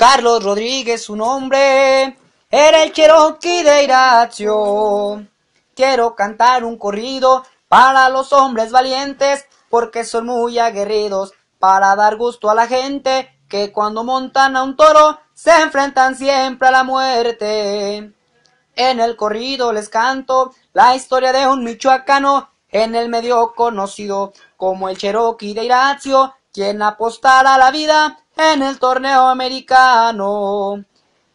Carlos Rodríguez, su nombre, era el Cherokee de Iracio. Quiero cantar un corrido para los hombres valientes, porque son muy aguerridos, para dar gusto a la gente, que cuando montan a un toro, se enfrentan siempre a la muerte. En el corrido les canto la historia de un michoacano, en el medio conocido como el Cherokee de Iracio, quien apostara la vida en el torneo americano.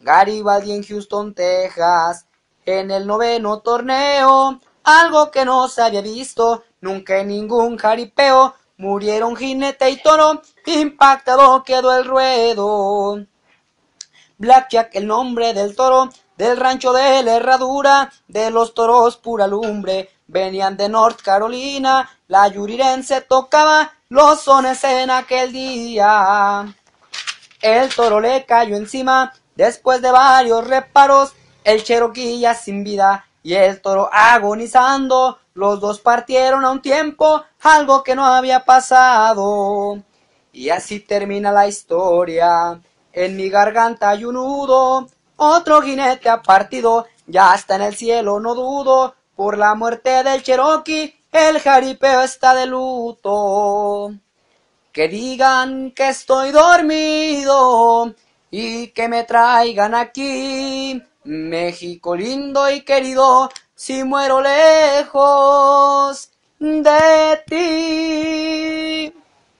Garibaldi en Houston, Texas, en el noveno torneo, algo que no se había visto nunca en ningún jaripeo. Murieron jinete y toro, impactado quedó el ruedo. Blackjack, el nombre del toro, del rancho de la herradura, de los toros pura lumbre, venían de North Carolina, la yurirense tocaba los sones en aquel día. El toro le cayó encima, después de varios reparos, el Cherokee ya sin vida y el toro agonizando, los dos partieron a un tiempo, algo que no había pasado. Y así termina la historia. En mi garganta hay un nudo, otro jinete ha partido, ya está en el cielo, no dudo. Por la muerte del Cherokee, el jaripeo está de luto. Que digan que estoy dormido y que me traigan aquí. México lindo y querido, si muero lejos de ti.